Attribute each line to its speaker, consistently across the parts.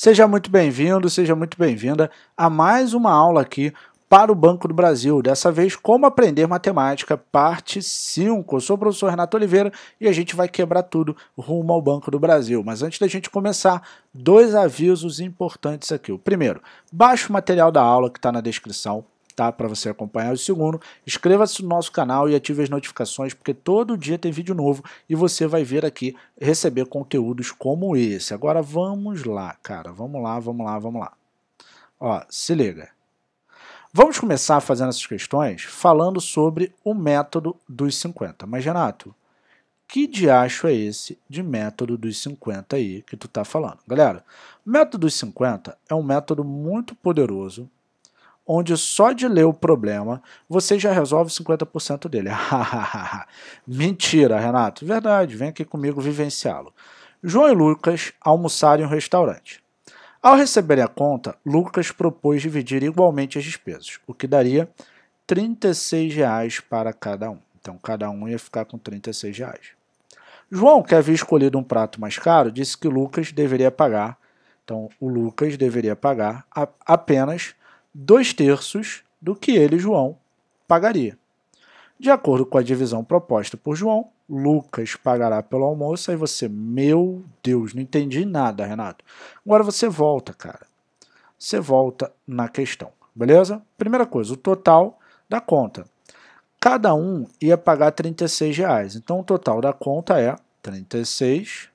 Speaker 1: Seja muito bem-vindo, seja muito bem-vinda a mais uma aula aqui para o Banco do Brasil. Dessa vez, como aprender matemática, parte 5. Eu sou o professor Renato Oliveira e a gente vai quebrar tudo rumo ao Banco do Brasil. Mas antes da gente começar, dois avisos importantes aqui. O primeiro, baixe o material da aula que está na descrição tá? Para você acompanhar. o segundo, inscreva-se no nosso canal e ative as notificações, porque todo dia tem vídeo novo e você vai ver aqui receber conteúdos como esse. Agora vamos lá, cara. Vamos lá, vamos lá, vamos lá. Ó, se liga. Vamos começar fazendo essas questões falando sobre o método dos 50. Mas, Renato, que diacho é esse de método dos 50 aí que tu tá falando? Galera, o método dos 50 é um método muito poderoso onde só de ler o problema você já resolve 50% dele. Mentira, Renato. Verdade, vem aqui comigo vivenciá-lo. João e Lucas almoçaram em um restaurante. Ao receberem a conta, Lucas propôs dividir igualmente as despesas, o que daria R$ reais para cada um. Então, cada um ia ficar com R$ reais. João, que havia escolhido um prato mais caro, disse que Lucas deveria pagar, então o Lucas deveria pagar apenas dois terços do que ele, João, pagaria. De acordo com a divisão proposta por João, Lucas pagará pelo almoço. Aí você, meu Deus, não entendi nada, Renato. Agora você volta, cara. Você volta na questão, beleza? Primeira coisa, o total da conta. Cada um ia pagar 36 reais. Então o total da conta é 36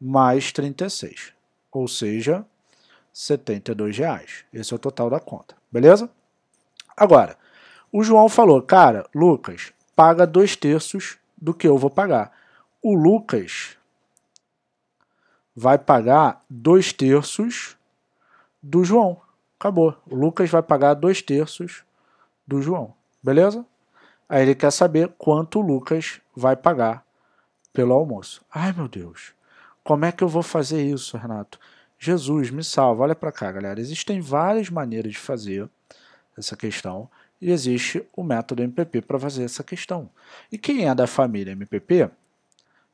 Speaker 1: mais 36, ou seja, 72,00. Esse é o total da conta, beleza? Agora, o João falou, cara, Lucas, paga dois terços do que eu vou pagar. O Lucas vai pagar dois terços do João. Acabou. O Lucas vai pagar dois terços do João, beleza? Aí ele quer saber quanto o Lucas vai pagar pelo almoço. Ai, meu Deus. Como é que eu vou fazer isso, Renato? Jesus me salva. Olha para cá, galera. Existem várias maneiras de fazer essa questão e existe o método MPP para fazer essa questão. E quem é da família MPP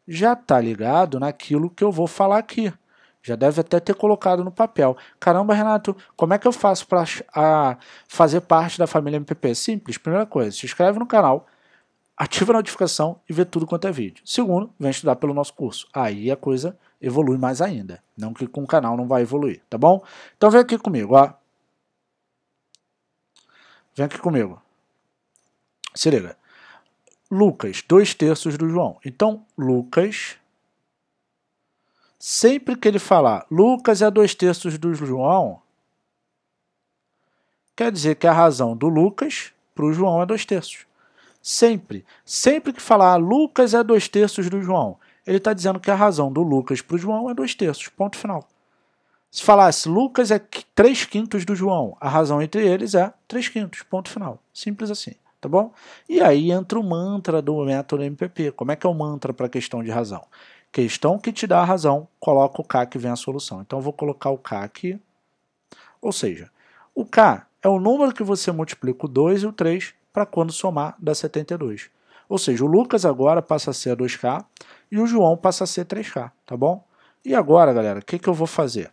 Speaker 1: já está ligado naquilo que eu vou falar aqui. Já deve até ter colocado no papel. Caramba, Renato, como é que eu faço para fazer parte da família MPP? Simples. Primeira coisa, se inscreve no canal ativa a notificação e vê tudo quanto é vídeo. Segundo, vem estudar pelo nosso curso. Aí a coisa evolui mais ainda. Não que com o canal não vai evoluir, tá bom? Então vem aqui comigo, ó. Vem aqui comigo. Se liga. Lucas, dois terços do João. Então, Lucas, sempre que ele falar Lucas é dois terços do João, quer dizer que a razão do Lucas para o João é dois terços. Sempre. Sempre que falar ah, Lucas é dois terços do João, ele está dizendo que a razão do Lucas para o João é dois terços. Ponto final. Se falasse Lucas é três quintos do João, a razão entre eles é três quintos. Ponto final. Simples assim. Tá bom? E aí entra o mantra do método MPP. Como é que é o mantra para a questão de razão? Questão que te dá a razão, coloca o K que vem a solução. Então, eu vou colocar o K aqui. Ou seja, o K é o número que você multiplica o 2 e o 3 para quando somar dá 72. Ou seja, o Lucas agora passa a ser 2K e o João passa a ser 3K, tá bom? E agora, galera, o que, que eu vou fazer?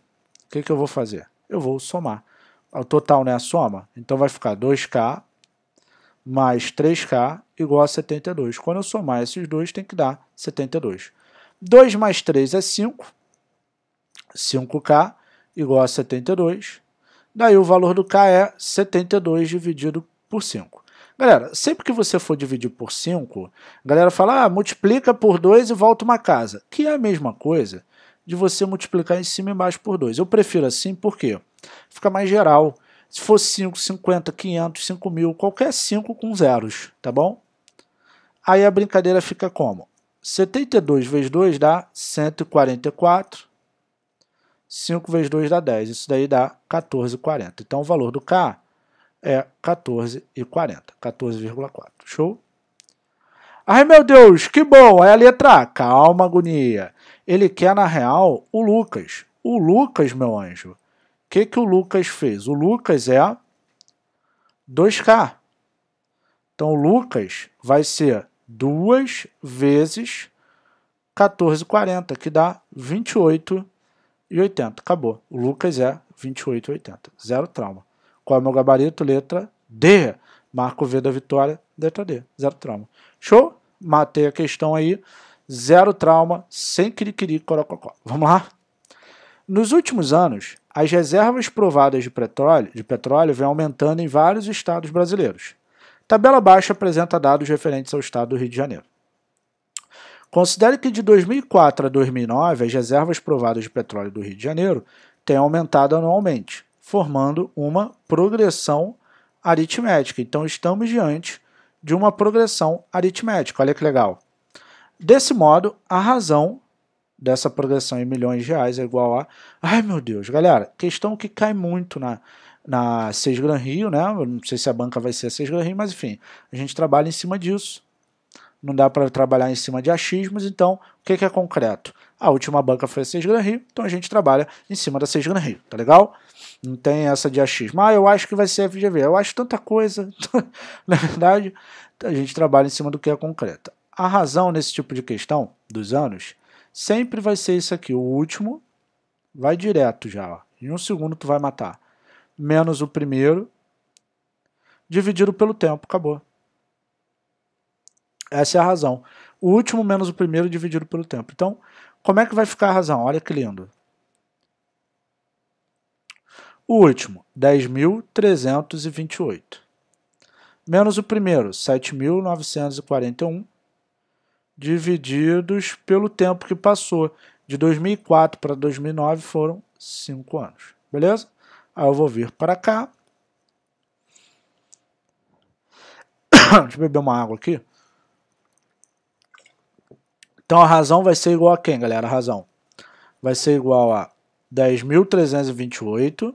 Speaker 1: O que, que eu vou fazer? Eu vou somar. O total não né, a soma? Então vai ficar 2K mais 3K igual a 72. Quando eu somar esses dois, tem que dar 72. 2 mais 3 é 5. 5K igual a 72. Daí o valor do K é 72 dividido por 5. Galera, sempre que você for dividir por 5, a galera fala, ah, multiplica por 2 e volta uma casa, que é a mesma coisa de você multiplicar em cima e embaixo por 2. Eu prefiro assim, por quê? Fica mais geral. Se for 5, 50, 500, 5 mil, qualquer 5 com zeros, tá bom? Aí a brincadeira fica como? 72 vezes 2 dá 144. 5 vezes 2 dá 10. Isso daí dá 14,40. Então o valor do K é 14,40. 14,4. Show? Ai meu Deus, que bom! É a letra A. Calma, agonia. Ele quer, na real, o Lucas. O Lucas, meu anjo. O que, que o Lucas fez? O Lucas é 2K. Então, o Lucas vai ser 2 vezes 14,40, que dá 28,80. Acabou. O Lucas é 28,80. Zero trauma. Qual é o meu gabarito? Letra D. Marco V da vitória, letra D. Zero trauma. Show? Matei a questão aí. Zero trauma, sem quiriquiri, corococó. Vamos lá? Nos últimos anos, as reservas provadas de petróleo, de petróleo vêm aumentando em vários estados brasileiros. Tabela abaixo apresenta dados referentes ao estado do Rio de Janeiro. Considere que de 2004 a 2009, as reservas provadas de petróleo do Rio de Janeiro têm aumentado anualmente, formando uma progressão aritmética. Então, estamos diante de uma progressão aritmética. Olha que legal. Desse modo, a razão dessa progressão em milhões de reais é igual a. Ai meu Deus, galera, questão que cai muito na, na Seis Gran Rio, né? Eu não sei se a banca vai ser a Seis Gran Rio, mas enfim, a gente trabalha em cima disso. Não dá para trabalhar em cima de achismos, então o que, que é concreto? A última banca foi a Seis Gran Rio, então a gente trabalha em cima da Seis Gran Rio, tá legal? Não tem essa de achismo. Ah, eu acho que vai ser FGV. Eu acho tanta coisa. Na verdade, a gente trabalha em cima do que é concreto. A razão nesse tipo de questão dos anos sempre vai ser isso aqui. O último vai direto já. Ó. Em um segundo tu vai matar. Menos o primeiro, dividido pelo tempo. Acabou. Essa é a razão. O último menos o primeiro dividido pelo tempo. Então, como é que vai ficar a razão? Olha que lindo. O último, 10.328. Menos o primeiro, 7.941, divididos pelo tempo que passou. De 2004 para 2009 foram 5 anos. Beleza? Aí eu vou vir para cá. Deixa eu beber uma água aqui. Então a razão vai ser igual a quem, galera? A razão vai ser igual a 10.328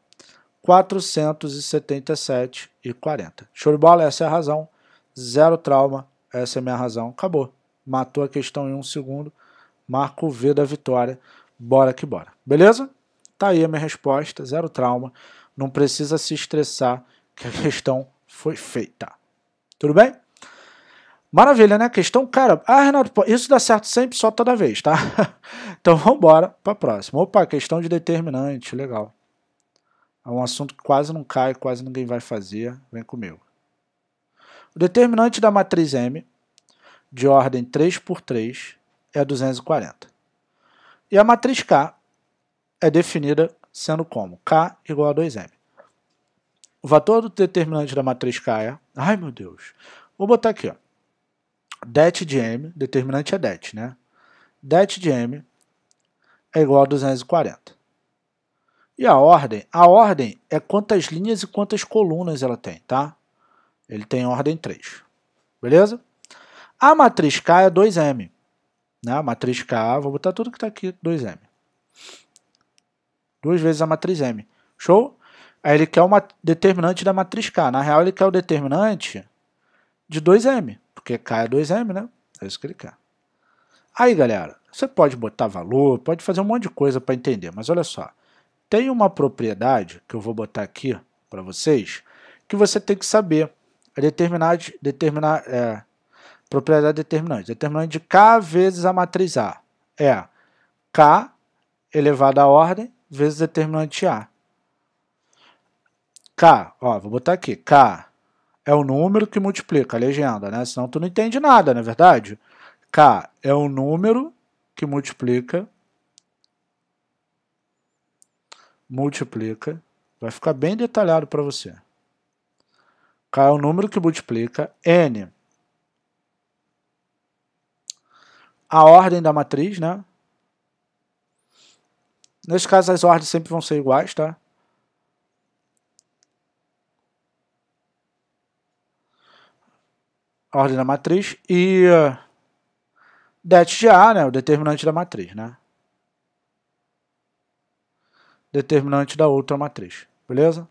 Speaker 1: 477,40. Show de bola, essa é a razão. Zero trauma, essa é a minha razão. Acabou. Matou a questão em um segundo. Marco o V da vitória. Bora que bora. Beleza? Tá aí a minha resposta. Zero trauma. Não precisa se estressar que a questão foi feita. Tudo bem? Maravilha, né? Questão, cara. Ah, Renato, isso dá certo sempre, só toda vez, tá? então vamos embora para a próxima. Opa, questão de determinante, legal. É um assunto que quase não cai, quase ninguém vai fazer. Vem comigo. O determinante da matriz M, de ordem 3 por 3, é 240. E a matriz K é definida sendo como? K igual a 2M. O fator do determinante da matriz K é... Ai, meu Deus. Vou botar aqui, ó. Det de M, determinante é det, né? Det de M é igual a 240. E a ordem? A ordem é quantas linhas e quantas colunas ela tem, tá? Ele tem ordem 3. Beleza? A matriz K é 2M. Né? A matriz K, vou botar tudo que está aqui, 2M. Duas vezes a matriz M. Show? Aí ele quer o determinante da matriz K. Na real, ele quer o determinante de 2M. Porque K é 2M, né? É isso que ele quer. Aí, galera, você pode botar valor, pode fazer um monte de coisa para entender. Mas olha só. Tem uma propriedade que eu vou botar aqui para vocês que você tem que saber. É determinante determinar, determinar é, propriedade determinante. Determinante de K vezes a matriz A. É K elevado à ordem vezes determinante A. K, ó, vou botar aqui, K é o número que multiplica a legenda, né? Senão tu não entende nada, não é verdade? K é o número que multiplica multiplica, vai ficar bem detalhado para você. K é o número que multiplica N. A ordem da matriz, né? Nesse caso, as ordens sempre vão ser iguais, tá? A ordem da matriz e uh, det de A, né? O determinante da matriz, né? determinante da outra matriz, beleza?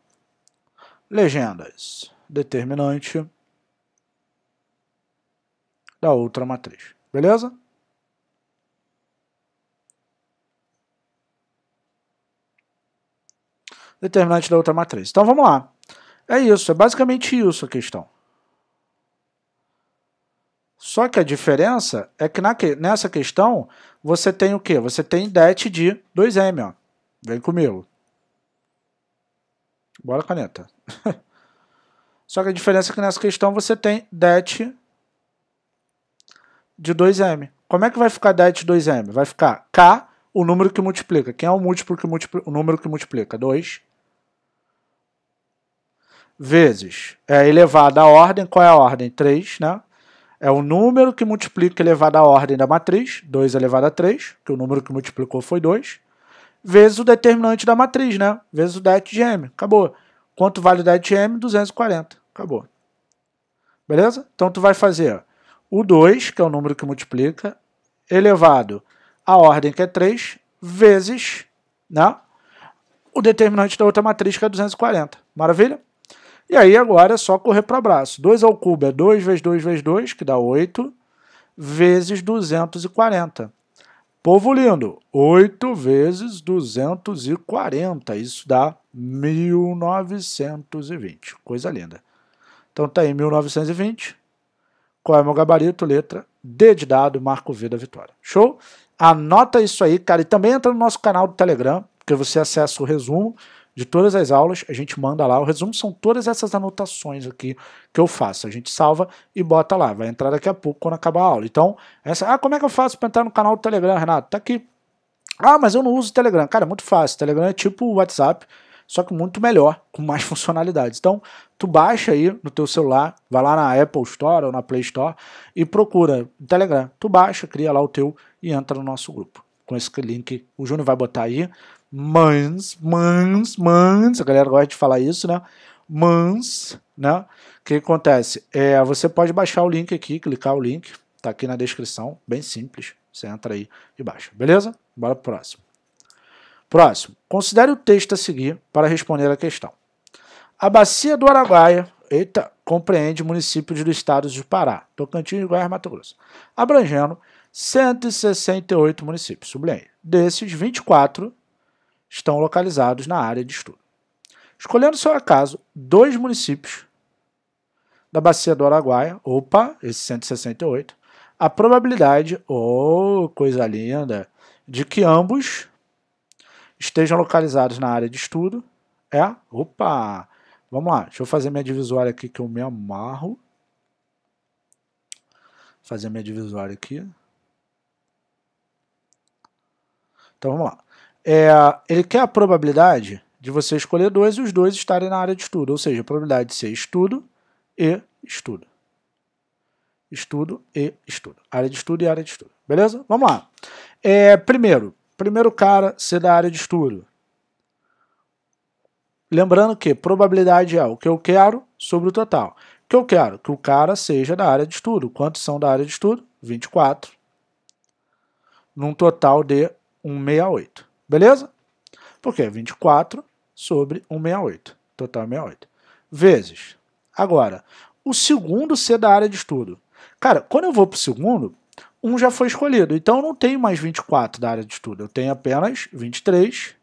Speaker 1: Legendas, determinante da outra matriz, beleza? Determinante da outra matriz. Então vamos lá. É isso, é basicamente isso a questão. Só que a diferença é que, na, nessa questão você tem o quê? Você tem det de 2m, ó. Vem comigo. Bora, caneta. Só que a diferença é que nessa questão você tem det de 2m. Como é que vai ficar det de 2m? Vai ficar k, o número que multiplica. Quem é o múltiplo que multiplica? O número que multiplica? 2 vezes é elevado à ordem, qual é a ordem? 3, né? É o número que multiplica elevado à ordem da matriz, 2 elevado a 3, que o número que multiplicou foi 2, vezes o determinante da matriz, né? Vezes o det de Acabou. Quanto vale o det 240. Acabou. Beleza? Então tu vai fazer o 2, que é o número que multiplica, elevado à ordem que é 3, vezes né? o determinante da outra matriz, que é 240. Maravilha? E aí agora é só correr para o braço. 2 ao cubo é 2 vezes 2 vezes 2, que dá 8, vezes 240. Povo lindo, 8 vezes 240, isso dá 1920. Coisa linda. Então tá aí 1920. Qual é o meu gabarito? Letra D de dado, marco V da vitória. Show? Anota isso aí, cara. E também entra no nosso canal do Telegram, que você acessa o resumo de todas as aulas, a gente manda lá. O resumo são todas essas anotações aqui que eu faço. A gente salva e bota lá. Vai entrar daqui a pouco quando acabar a aula. Então, essa, ah, como é que eu faço para entrar no canal do Telegram, Renato? Tá aqui. Ah, mas eu não uso o Telegram. Cara, é muito fácil. O Telegram é tipo o WhatsApp, só que muito melhor, com mais funcionalidades. Então, tu baixa aí no teu celular, vai lá na Apple Store ou na Play Store e procura o Telegram. Tu baixa, cria lá o teu e entra no nosso grupo. Com esse link, o Júnior vai botar aí mans, mans, mans, a galera gosta de falar isso, né? Mans, né? O que acontece? É, você pode baixar o link aqui, clicar o link, tá aqui na descrição, bem simples. Você entra aí e baixa, beleza? Bora pro próximo. Próximo. Considere o texto a seguir para responder a questão. A bacia do Araguaia, eita, compreende municípios dos estados de Pará, Tocantins, Goiás, Mato Grosso, abrangendo 168 municípios. Sublinhe. Desses, 24 estão localizados na área de estudo. Escolhendo seu acaso dois municípios da bacia do Araguaia, opa, esse 168, a probabilidade, oh, coisa linda, de que ambos estejam localizados na área de estudo é, opa, vamos lá, deixa eu fazer minha divisória aqui que eu me amarro. Fazer minha divisória aqui. Então vamos lá é, ele quer a probabilidade de você escolher dois e os dois estarem na área de estudo, ou seja, a probabilidade de ser estudo e estudo. Estudo e estudo. Área de estudo e área de estudo. Beleza? Vamos lá. É, primeiro, primeiro cara ser da área de estudo. Lembrando que probabilidade é o que eu quero sobre o total. O que eu quero? Que o cara seja da área de estudo. Quantos são da área de estudo? 24. Num total de 168. Beleza? Porque é 24 sobre 168. Total 68. Vezes. Agora, o segundo C da área de estudo. Cara, quando eu vou para o segundo, um já foi escolhido. Então eu não tenho mais 24 da área de estudo. Eu tenho apenas 23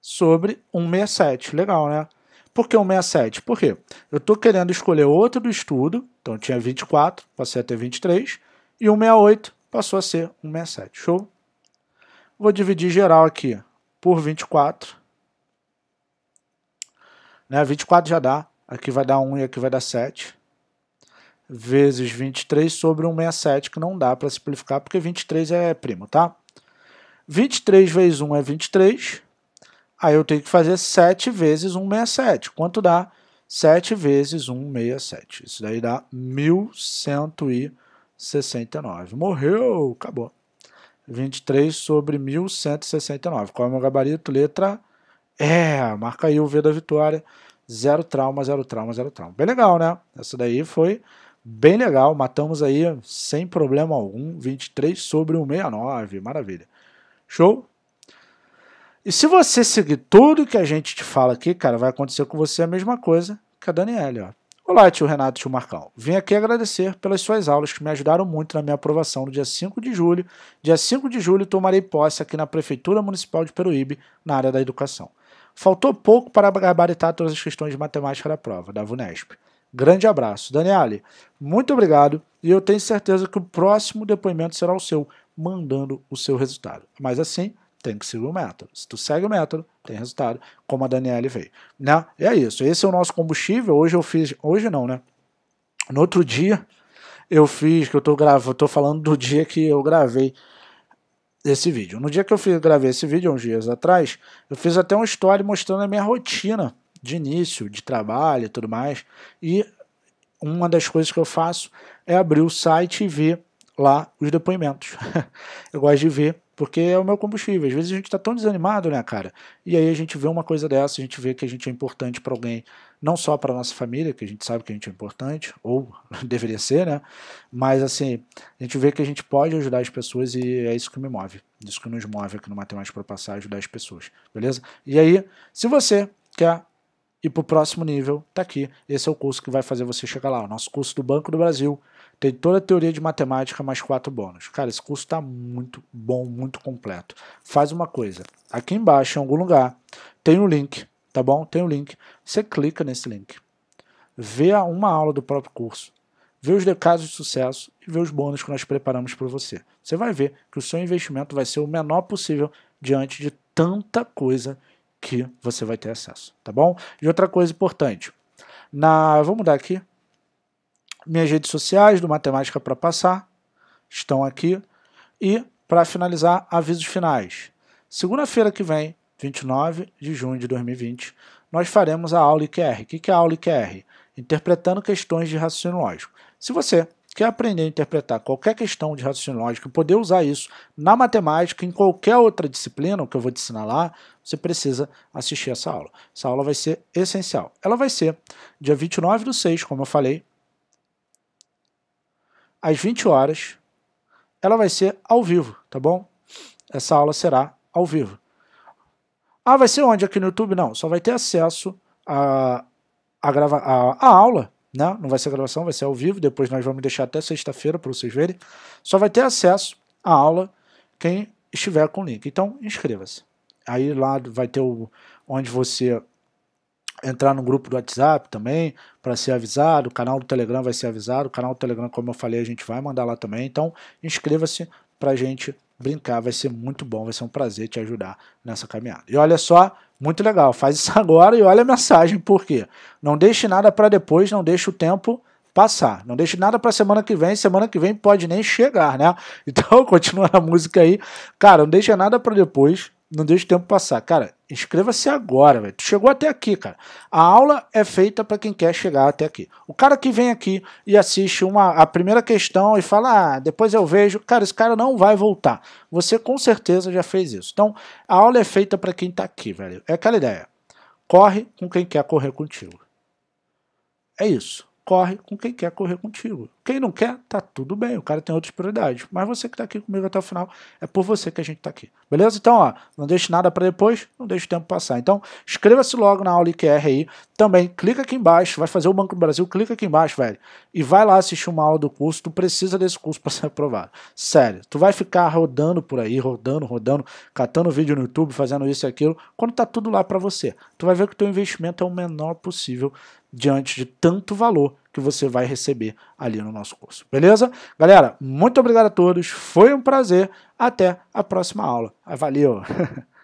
Speaker 1: sobre 167. Legal, né? Por que 167? Por quê? Eu estou querendo escolher outro do estudo. Então tinha 24, passei a ter 23. E 168 passou a ser 167. Show? Vou dividir geral aqui por 24. Né? 24 já dá. Aqui vai dar 1 e aqui vai dar 7. Vezes 23 sobre 167, que não dá para simplificar, porque 23 é primo, tá? 23 vezes 1 é 23. Aí eu tenho que fazer 7 vezes 167. Quanto dá? 7 vezes 167. Isso daí dá 1169. Morreu, acabou. 23 sobre 1169. Qual é o meu gabarito? Letra é, marca aí o V da vitória. Zero trauma, zero trauma, zero trauma. Bem legal, né? Essa daí foi bem legal. Matamos aí sem problema algum. 23 sobre 169. Maravilha. Show? E se você seguir tudo que a gente te fala aqui, cara, vai acontecer com você a mesma coisa que a Daniela. Olá, tio Renato e tio Marcão. Vim aqui agradecer pelas suas aulas que me ajudaram muito na minha aprovação no dia 5 de julho. Dia 5 de julho tomarei posse aqui na Prefeitura Municipal de Peruíbe, na área da educação. Faltou pouco para gabaritar todas as questões de matemática da prova, da VUNESP. Grande abraço. Daniele, muito obrigado e eu tenho certeza que o próximo depoimento será o seu, mandando o seu resultado. Mas assim, tem que seguir o método. Se tu segue o método, tem resultado, como a Daniele veio. Né? E é isso, esse é o nosso combustível. Hoje eu fiz, hoje não, né? No outro dia eu fiz, que eu tô gravando, tô falando do dia que eu gravei esse vídeo. No dia que eu fiz, gravei esse vídeo, uns dias atrás, eu fiz até um story mostrando a minha rotina de início, de trabalho e tudo mais. E uma das coisas que eu faço é abrir o site e ver lá os depoimentos. eu gosto de ver, porque é o meu combustível. Às vezes a gente está tão desanimado, né, cara? E aí a gente vê uma coisa dessa, a gente vê que a gente é importante para alguém, não só para nossa família, que a gente sabe que a gente é importante, ou deveria ser, né? Mas assim, a gente vê que a gente pode ajudar as pessoas e é isso que me move. Isso que nos move aqui no Matemática para Passar, ajudar as pessoas, beleza? E aí, se você quer e para o próximo nível, está aqui. Esse é o curso que vai fazer você chegar lá. O nosso curso do Banco do Brasil tem toda a teoria de matemática mais quatro bônus. Cara, esse curso está muito bom, muito completo. Faz uma coisa. Aqui embaixo, em algum lugar, tem o um link, tá bom? Tem o um link. Você clica nesse link. Vê uma aula do próprio curso. Vê os casos de sucesso e vê os bônus que nós preparamos para você. Você vai ver que o seu investimento vai ser o menor possível diante de tanta coisa que você vai ter acesso, tá bom? E outra coisa importante, na, vamos mudar aqui, minhas redes sociais do Matemática para Passar estão aqui e, para finalizar, avisos finais. Segunda-feira que vem, 29 de junho de 2020, nós faremos a aula IQR. O que é a aula IQR? Interpretando questões de raciocínio lógico. Se você quer aprender a interpretar qualquer questão de raciocínio lógico e poder usar isso na matemática, em qualquer outra disciplina, o que eu vou te ensinar lá, você precisa assistir essa aula. Essa aula vai ser essencial. Ela vai ser dia 29 do 6, como eu falei, às 20 horas. Ela vai ser ao vivo, tá bom? Essa aula será ao vivo. Ah, vai ser onde? Aqui no YouTube? Não, só vai ter acesso a, a, grava, a, a aula né? Não vai ser gravação, vai ser ao vivo. Depois nós vamos deixar até sexta-feira para vocês verem. Só vai ter acesso à aula quem estiver com o link. Então, inscreva-se. Aí lá vai ter o onde você entrar no grupo do WhatsApp também para ser avisado, o canal do Telegram vai ser avisado, o canal do Telegram, como eu falei, a gente vai mandar lá também. Então, inscreva-se para a gente brincar, vai ser muito bom, vai ser um prazer te ajudar nessa caminhada. E olha só, muito legal, faz isso agora e olha a mensagem, por quê? Não deixe nada para depois, não deixe o tempo passar. Não deixe nada para semana que vem, semana que vem pode nem chegar, né? Então, continua a música aí. Cara, não deixe nada para depois, não deixe o tempo passar. Cara, inscreva-se agora, velho. Tu chegou até aqui, cara. A aula é feita para quem quer chegar até aqui. O cara que vem aqui e assiste uma, a primeira questão e fala, ah, depois eu vejo. Cara, esse cara não vai voltar. Você com certeza já fez isso. Então, a aula é feita para quem tá aqui, velho. É aquela ideia. Corre com quem quer correr contigo. É isso. Corre com quem quer correr contigo. Quem não quer, tá tudo bem, o cara tem outras prioridades. Mas você que tá aqui comigo até o final, é por você que a gente tá aqui. Beleza? Então, ó, não deixe nada para depois, não deixe o tempo passar. Então, inscreva-se logo na aula IQR aí. Também, clica aqui embaixo, vai fazer o Banco do Brasil, clica aqui embaixo, velho. E vai lá assistir uma aula do curso, tu precisa desse curso para ser aprovado. Sério, tu vai ficar rodando por aí, rodando, rodando, catando vídeo no YouTube, fazendo isso e aquilo, quando tá tudo lá para você. Tu vai ver que o teu investimento é o menor possível diante de tanto valor que você vai receber ali no nosso curso. Beleza? Galera, muito obrigado a todos. Foi um prazer. Até a próxima aula. Valeu!